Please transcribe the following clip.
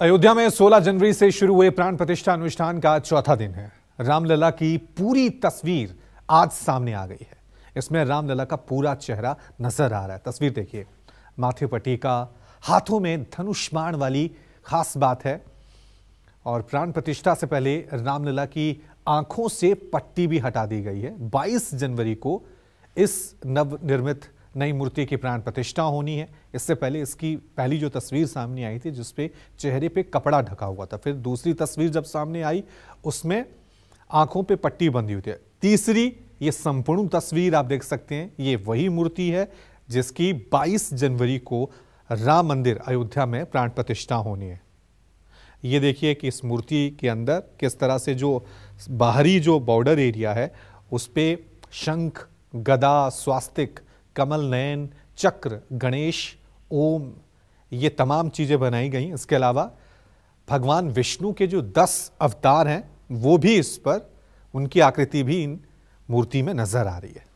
अयोध्या में 16 जनवरी से शुरू हुए प्राण प्रतिष्ठा अनुष्ठान का चौथा दिन है रामलला की पूरी तस्वीर आज सामने आ गई है इसमें रामलला का पूरा चेहरा नजर आ रहा है तस्वीर देखिए माथे पर टीका हाथों में धनुष बाण वाली खास बात है और प्राण प्रतिष्ठा से पहले रामलला की आंखों से पट्टी भी हटा दी गई है 22 जनवरी को इस नवनिर्मित नई मूर्ति की प्राण प्रतिष्ठा होनी है इससे पहले इसकी पहली जो तस्वीर सामने आई थी जिसपे चेहरे पे कपड़ा ढका हुआ था फिर दूसरी तस्वीर जब सामने आई उसमें आंखों पे पट्टी बंधी हुई थी तीसरी ये संपूर्ण तस्वीर आप देख सकते हैं ये वही मूर्ति है जिसकी 22 जनवरी को राम मंदिर अयोध्या में प्राण प्रतिष्ठा होनी है ये देखिए कि इस मूर्ति के अंदर किस तरह से जो बाहरी जो बॉर्डर एरिया है उस पर शंख गदा स्वास्तिक कमल नयन चक्र गणेश ओम ये तमाम चीज़ें बनाई गई इसके अलावा भगवान विष्णु के जो दस अवतार हैं वो भी इस पर उनकी आकृति भी इन मूर्ति में नज़र आ रही है